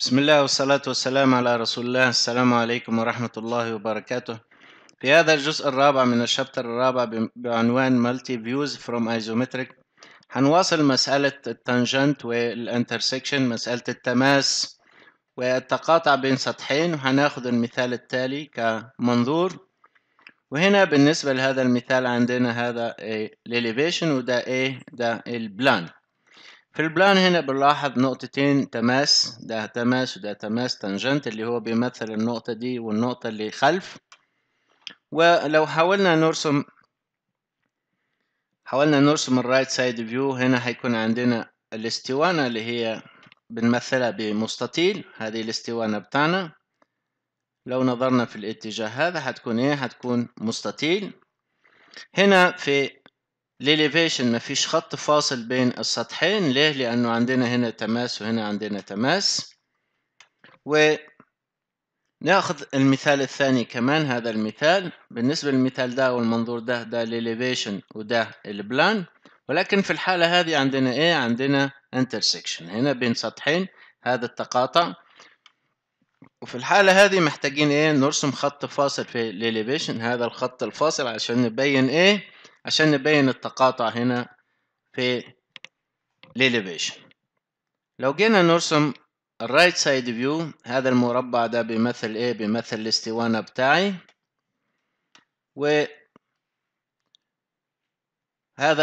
بسم الله والصلاة والسلام على رسول الله السلام عليكم ورحمة الله وبركاته في هذا الجزء الرابع من الشابتر الرابع بعنوان Multi Views from Isometric هنواصل مسألة التانجنت والانترسكشن مسألة التماس والتقاطع بين سطحين وهناخد المثال التالي كمنظور وهنا بالنسبة لهذا المثال عندنا هذا الاليفيشن وده ايه ده البلان في البلان هنا بنلاحظ نقطتين تماس ده تماس وده تماس تنجنت اللي هو بيمثل النقطة دي والنقطة اللي خلف ولو حاولنا نرسم حاولنا نرسم الرايت سايد فيو هنا هيكون عندنا الاستوانة اللي هي بنمثلها بمستطيل هذه الاستوانة بتاعنا لو نظرنا في الاتجاه هذا هتكون ايه هتكون مستطيل هنا في الإليفيشن مفيش خط فاصل بين السطحين ليه؟ لأنه عندنا هنا تماس وهنا عندنا تماس وناخذ المثال الثاني كمان هذا المثال بالنسبة للمثال ده والمنظور ده ده الإليفيشن وده البلان ولكن في الحالة هذه عندنا إيه؟ عندنا انترسكشن هنا بين سطحين هذا التقاطع وفي الحالة هذه محتاجين إيه؟ نرسم خط فاصل في الإليفيشن هذا الخط الفاصل عشان نبين إيه؟ عشان نبين التقاطع هنا في الاليفيشن لو جينا نرسم الرايت سايد فيو هذا المربع ده بيمثل ايه بيمثل الاستوانة بتاعي وهذا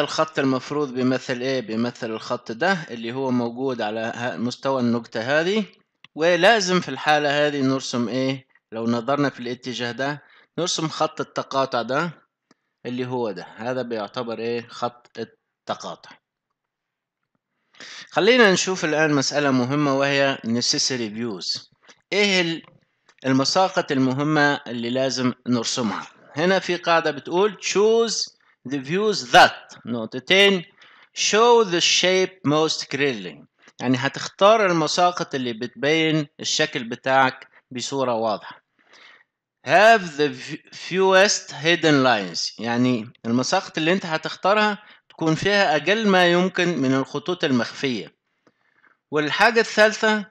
الخط المفروض بيمثل ايه بيمثل الخط ده اللي هو موجود على مستوى النقطة هذه ولازم في الحالة هذه نرسم ايه لو نظرنا في الاتجاه ده نرسم خط التقاطع ده اللي هو ده هذا بيعتبر ايه خط التقاطع خلينا نشوف الآن مسألة مهمة وهي necessary views ايه المساقط المهمة اللي لازم نرسمها هنا في قاعدة بتقول choose the views that نقطتين show the shape most clearly يعني هتختار المساقط اللي بتبين الشكل بتاعك بصورة واضحة have the fewest hidden lines يعني المساقط اللي انت هتختارها تكون فيها أقل ما يمكن من الخطوط المخفية والحاجة الثالثة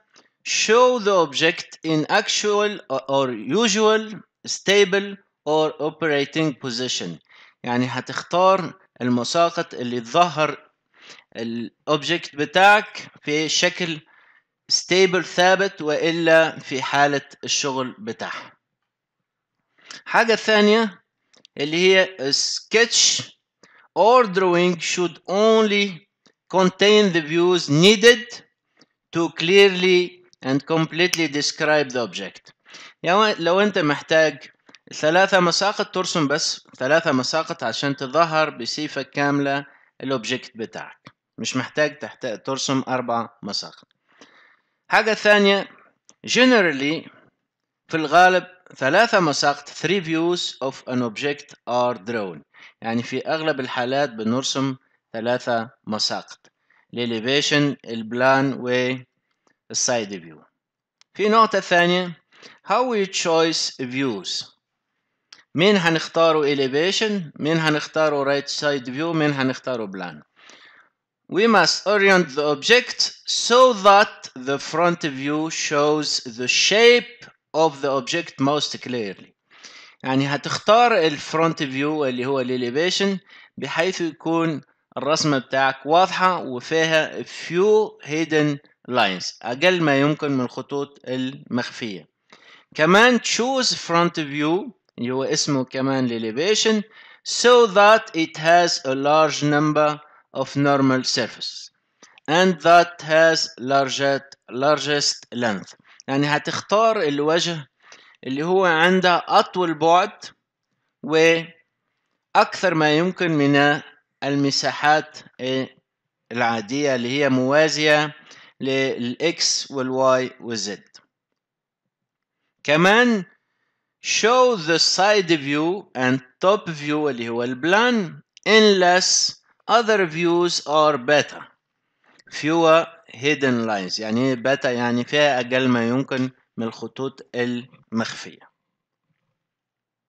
show the object in actual or usual stable or operating position يعني هتختار المساقط اللي تظهر الاوبجكت بتاعك في شكل stable ثابت وإلا في حالة الشغل بتاعها حاجة ثانية اللي هي sketch or drawing should only contain the views needed to clearly and completely describe the object يعني لو انت محتاج ثلاثة مساقط ترسم بس ثلاثة مساقط عشان تظهر بصفة كاملة الأوبجكت بتاعك مش محتاج تحتاج ترسم أربع مساقط حاجة ثانية generally في الغالب ثلاثة مساقط 3 views of an object are drawn يعني في أغلب الحالات بنرسم ثلاثة مساقط الإليفيشن البلان السايد فيو في نقطة ثانية how we choice views مين هنختاره elevation مين هنختاره right side view مين هنختاره plan we must orient the object so that the front view shows the shape of the object most clearly يعني هتختار الفرونت فيو اللي هو الاليفيشن بحيث يكون الرسمة بتاعك واضحة وفيها few hidden lines أقل ما يمكن من الخطوط المخفية كمان choose front view اللي هو اسمه كمان elevation so that it has a large number of normal surfaces and that has largest, largest length يعني هتختار الوجه اللي هو عنده أطول بعد وأكثر ما يمكن من المساحات العادية اللي هي موازية للإكس والواي والزد كمان show the side view and top view اللي هو البلان unless other views are better fewer hidden lines يعني ايه باتا يعني فيها أقل ما يمكن من الخطوط المخفية